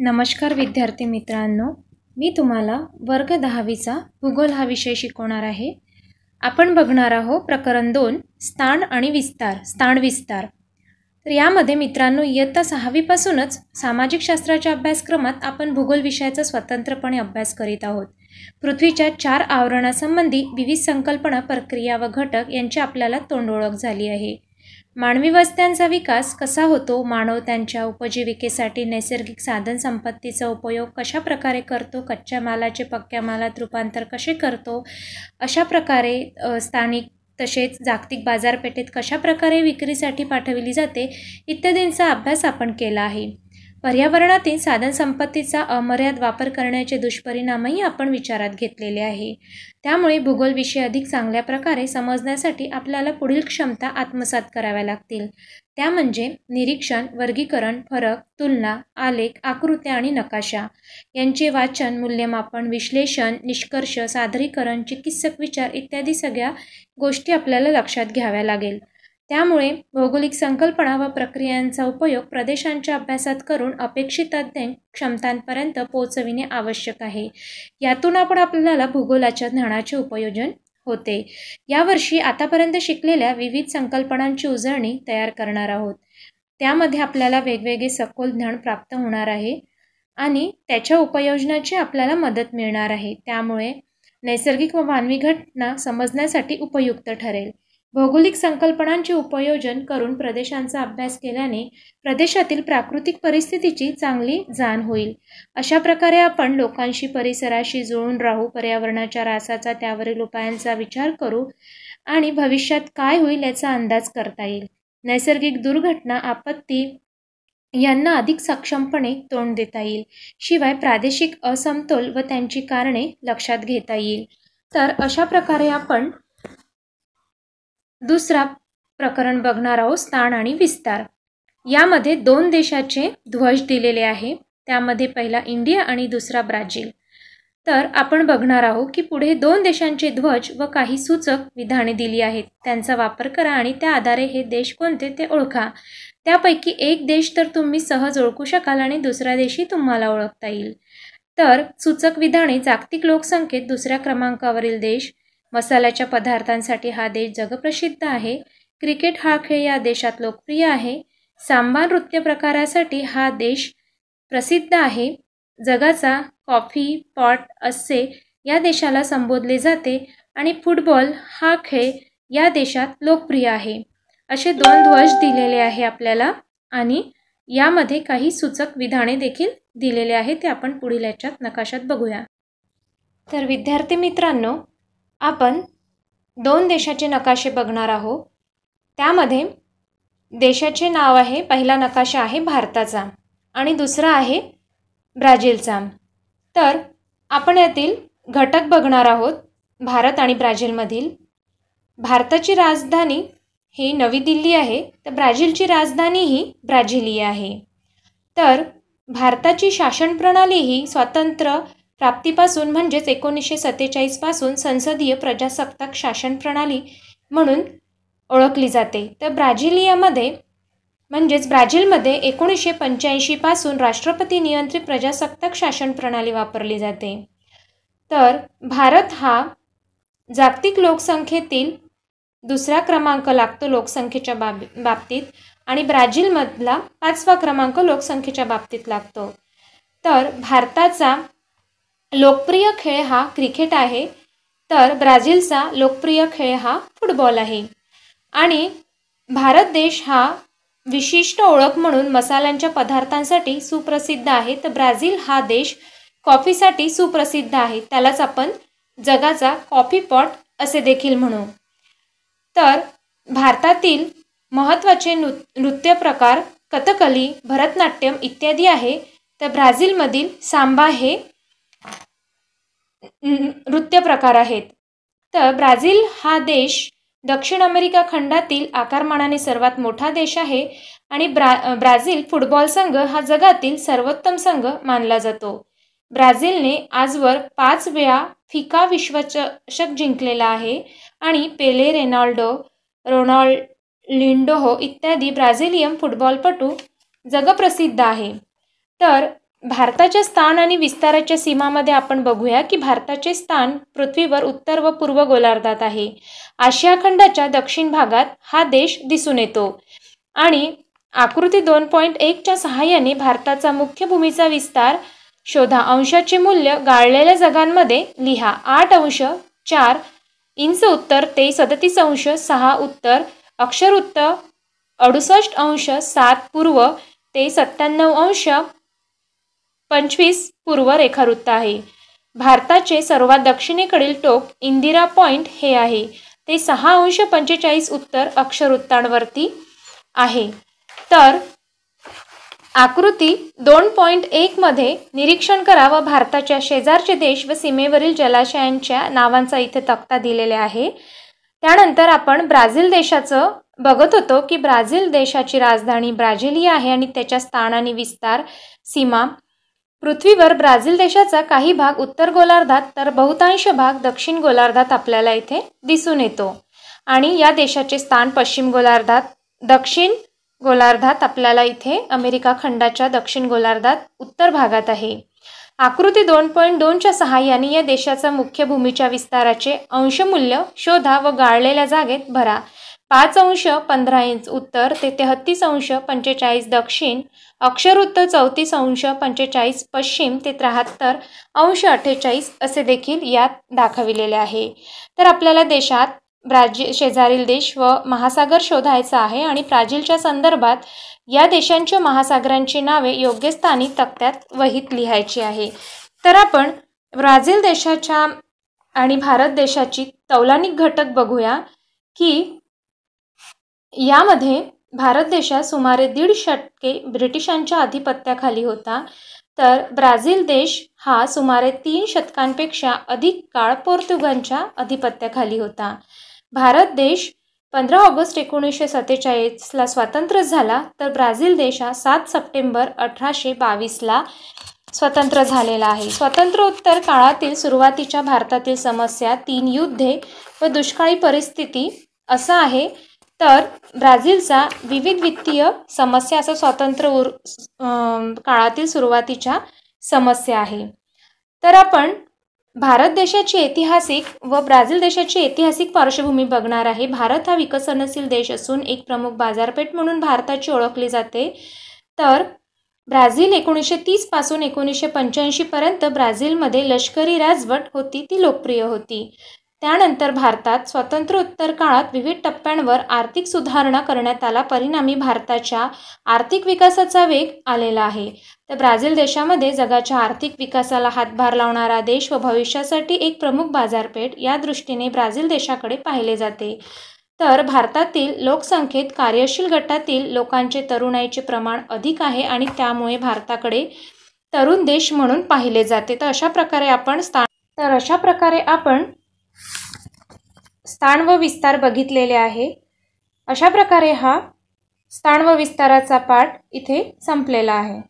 नमस्कार विद्यार्थी मित्रांनो मी तुम्हाला वर्ग दहावीचा भूगोल हा विषय शिकवणार आहे आपण बघणार आहोत प्रकरण दोन स्थान आणि विस्तार स्थान विस्तार तर यामध्ये मित्रांनो इयत्ता सहावीपासूनच सामाजिक शास्त्राच्या अभ्यासक्रमात आपण भूगोल विषयाचा स्वतंत्रपणे अभ्यास करीत आहोत पृथ्वीच्या चार आवरणासंबंधी विविध संकल्पना प्रक्रिया व घटक यांची आपल्याला तोंडओळख झाली आहे मानवी वस्त्यांचा विकास कसा होतो मानव त्यांच्या उपजीविकेसाठी नैसर्गिक साधनसंपत्तीचा उपयोग कशा प्रकारे करतो कच्च्या मालाचे पक्क्या मालात रूपांतर कसे करतो अशा प्रकारे स्थानिक तसेच जागतिक बाजारपेठेत कशा प्रकारे विक्रीसाठी पाठविली जाते इत्यादींचा अभ्यास आपण केला आहे पर्यावरणातील साधनसंपत्तीचा अमर्याद वापर करण्याचे दुष्परिणामही आपण विचारात घेतलेले आहे त्यामुळे भूगोलविषयी अधिक चांगल्या प्रकारे समजण्यासाठी आपल्याला पुढील क्षमता आत्मसात कराव्या लागतील त्या म्हणजे निरीक्षण वर्गीकरण फरक तुलना आलेख आकृत्या आणि नकाशा यांचे वाचन मूल्यमापन विश्लेषण निष्कर्ष सादरीकरण चिकित्सक विचार इत्यादी सगळ्या गोष्टी आपल्याला लक्षात घ्याव्या लागेल त्यामुळे भौगोलिक संकल्पना व प्रक्रियांचा उपयोग प्रदेशांच्या अभ्यासात करून अपेक्षित अध्ययन क्षमतांपर्यंत पोचविणे आवश्यक आहे यातून आपण आपल्याला भूगोलाच्या ज्ञानाचे उपयोजन होते यावर्षी आतापर्यंत शिकलेल्या विविध संकल्पनांची उजळणी तयार करणार आहोत त्यामध्ये आपल्याला वेगवेगळे सखोल ज्ञान प्राप्त होणार आहे आणि त्याच्या उपयोजनाची आपल्याला मदत मिळणार आहे त्यामुळे नैसर्गिक व मानवी घटना समजण्यासाठी उपयुक्त ठरेल भौगोलिक संकल्पनांचे उपयोजन करून प्रदेशांचा अभ्यास केल्याने प्रदेशातील प्राकृतिक परिस्थितीची चांगली जाण होईल अशा प्रकारे आपण लोकांशी परिसराशी जुळून राहू पर्यावरणाच्या रासाचा त्यावरील उपायांचा विचार करू आणि भविष्यात काय होईल याचा अंदाज करता येईल नैसर्गिक दुर्घटना आपत्ती यांना अधिक सक्षमपणे तोंड देता येईल शिवाय प्रादेशिक असमतोल व त्यांची कारणे लक्षात घेता येईल तर अशा प्रकारे आपण दुसरा प्रकरण बघणार आहोत स्थान आणि विस्तार यामध्ये दोन देशाचे ध्वज दिलेले आहे त्यामध्ये पहिला इंडिया आणि दुसरा ब्राझील तर आपण बघणार आहोत की पुढे दोन देशांचे ध्वज व काही सूचक विधाने दिली आहेत त्यांचा वापर करा आणि त्या आधारे हे देश कोणते ते ओळखा त्यापैकी एक देश तर तुम्ही सहज ओळखू शकाल आणि दुसऱ्या देशी तुम्हाला ओळखता येईल तर सूचक विधाने जागतिक लोकसंख्येत दुसऱ्या क्रमांकावरील देश मसाल्याच्या पदार्थांसाठी हा देश जगप्रसिद्ध आहे क्रिकेट हा खेळ या देशात लोकप्रिय आहे सांबा नृत्य प्रकारासाठी हा देश प्रसिद्ध आहे जगाचा कॉफी पॉट असे या देशाला संबोधले जाते आणि फुटबॉल हा खेळ या देशात लोकप्रिय आहे असे दोन ध्वज दिलेले आहे आपल्याला आणि यामध्ये काही सूचक विधाने देखील दिलेले आहे ते आपण पुढील याच्यात नकाशात बघूया तर विद्यार्थी मित्रांनो आपण दोन देशाचे नकाशे बघणार आहोत त्यामध्ये देशाचे नाव आहे पहिला नकाशा आहे भारताचा आणि दुसरा आहे ब्राझीलचा तर आपण यातील घटक बघणार आहोत भारत आणि ब्राझीलमधील भारताची राजधानी ही नवी दिल्ली आहे तर ब्राझीलची राजधानी ही ब्राझिलिया आहे तर भारताची शासन प्रणाली ही स्वतंत्र प्राप्तीपासून म्हणजेच एकोणीसशे सत्तेचाळीसपासून संसदीय प्रजासत्ताक शासन प्रणाली म्हणून ओळखली जाते तर ब्राझिलियामध्ये म्हणजेच ब्राझीलमध्ये एकोणीसशे पंच्याऐंशीपासून राष्ट्रपती नियंत्रित प्रजासत्ताक शासन प्रणाली वापरली जाते तर भारत हा जागतिक लोकसंख्येतील दुसरा क्रमांक लागतो लोकसंख्येच्या बाबी बाबतीत आणि ब्राझीलमधला पाचवा क्रमांक लोकसंख्येच्या बाबतीत लागतो तर भारताचा लोकप्रिय खेळ हा क्रिकेट आहे तर ब्राझीलचा लोकप्रिय खेळ हा फुटबॉल आहे आणि भारत देश हा विशिष्ट ओळख म्हणून मसाल्यांच्या पदार्थांसाठी सुप्रसिद्ध आहे तर ब्राझील हा देश कॉफीसाठी सुप्रसिद्ध आहे त्यालाच आपण जगाचा कॉफी पॉट असे देखील म्हणू तर भारतातील महत्त्वाचे नृ नृत्य प्रकार कथकली भरतनाट्यम इत्यादी आहे तर ब्राझीलमधील सांबा हे नृत्य प्रकार आहेत तर ब्राझील हा देश दक्षिण अमेरिका खंडातील आकारमानाने सर्वात मोठा देश आहे आणि ब्रा ब्राझील फुटबॉल संघ हा जगातील सर्वोत्तम संघ मानला जातो ब्राझीलने आजवर पाच वेळा फिका विश्वचषक जिंकलेला आहे आणि पेले रेनाल्डो रोनाल्ड लिंडोहो इत्यादी ब्राझिलियन फुटबॉलपटू जगप्रसिद्ध आहे तर भारताच्या स्थान आणि विस्ताराच्या सीमामध्ये आपण बघूया की भारताचे स्थान पृथ्वीवर उत्तर व पूर्व गोलार्धात आहे आशिया खंडाच्या दक्षिण भागात हा देश दिसून येतो आणि आकृती दोन पॉईंट एकच्या सहाय्याने भारताचा मुख्य भूमीचा विस्तार शोधा अंशाचे मूल्य गाळलेल्या जगांमध्ये लिहा आठ अंश चार इंच उत्तर ते सदतीस अंश सहा उत्तर अक्षर उत्तर अडुसष्ट अंश सात पूर्व ते सत्त्याण्णव अंश पंचवीस पूर्व रेखावृत्त आहे भारताचे सर्वात दक्षिणेकडील टोक इंदिरा पॉईंट हे आहे ते सहा अंश पंचेचाळीस उत्तर अक्षरवृत्तांवरती आहे तर आकृती दोन पॉईंट एकमध्ये निरीक्षण करा व भारताच्या शेजारचे देश व सीमेवरील जलाशयांच्या नावांचा इथे तक्ता दिलेला आहे त्यानंतर आपण ब्राझील देशाचं बघत होतो की ब्राझील देशाची राजधानी ब्राझिलिया आहे आणि त्याच्या स्थान आणि विस्तार सीमा पृथ्वीवर ब्राझील देशाचा काही भाग उत्तर गोलार्धात तर बहुतांश भाग दक्षिण गोलार्धात आपल्याला इथे दिसून येतो आणि या देशाचे स्थान पश्चिम गोलार्धात दक्षिण गोलार्धात आपल्याला इथे अमेरिका खंडाच्या दक्षिण गोलार्धात उत्तर भागात आहे आकृती दोन पॉईंट दोनच्या सहाय्याने या देशाचा मुख्य भूमीच्या विस्ताराचे अंशमूल्य शोधा व गाळलेल्या जागेत भरा पाच अंश पंधरा इंच उत्तर ते तेहत्तीस अंश पंचेचाळीस दक्षिण अक्षरवृत्त चौतीस अंश पंचेचाळीस पश्चिम ते त्र्याहत्तर अंश अठ्ठेचाळीस असे देखील यात दाखविलेले आहे तर आपल्याला देशात ब्राझील शेजारील देश व महासागर शोधायचा आहे आणि ब्राझीलच्या संदर्भात या देशांच्या महासागरांची नावे योग्य स्थानी तक्त्यात वहीत लिहायची आहे तर आपण ब्राझील देशाच्या आणि भारत देशाची तौलानिक घटक बघूया की यामध्ये भारत देशात सुमारे दीड शतके ब्रिटिशांच्या आधिपत्याखाली होता तर ब्राझील देश हा सुमारे तीन शतकांपेक्षा अधिक काळ पोर्तुगांच्या आधिपत्याखाली होता भारत देश पंधरा ऑगस्ट एकोणीसशे सत्तेचाळीसला स्वातंत्र्य झाला तर ब्राझील देश हा सात सप्टेंबर अठराशे बावीसला स्वतंत्र झालेला आहे स्वातंत्र्योत्तर काळातील सुरुवातीच्या भारतातील समस्या तीन युद्धे व दुष्काळी परिस्थिती असं आहे तर ब्राझीलचा विविध वित्तीय समस्या असं स्वातंत्र्य उर काळातील सुरुवातीच्या समस्या आहे तर आपण भारत देशाची ऐतिहासिक व ब्राझील देशाची ऐतिहासिक पार्श्वभूमी बघणार आहे भारत हा विकसनशील देश असून एक प्रमुख बाजारपेठ म्हणून भारताची ओळखली जाते तर ब्राझील एकोणीसशे तीसपासून एकोणीसशे पंच्याऐंशीपर्यंत ब्राझीलमध्ये लष्करी राजवट होती ती लोकप्रिय होती त्यानंतर भारतात उत्तर काळात विविध टप्प्यांवर आर्थिक सुधारणा करण्यात आला परिणामी भारताच्या आर्थिक विकासाचा वेग आलेला आहे तर ब्राझील देशामध्ये जगाच्या आर्थिक विकासाला हातभार लावणारा देश व भविष्यासाठी एक प्रमुख बाजारपेठ या दृष्टीने ब्राझील देशाकडे पाहिले जाते तर भारतातील लोकसंख्येत कार्यशील गटातील लोकांचे तरुणाईचे प्रमाण अधिक आहे आणि त्यामुळे भारताकडे तरुण देश म्हणून पाहिले जाते तर अशा प्रकारे आपण स्थान तर अशा प्रकारे आपण स्थान व विस्तार बघितलेले आहे अशा प्रकारे हा स्थान व विस्ताराचा पाठ इथे संपलेला आहे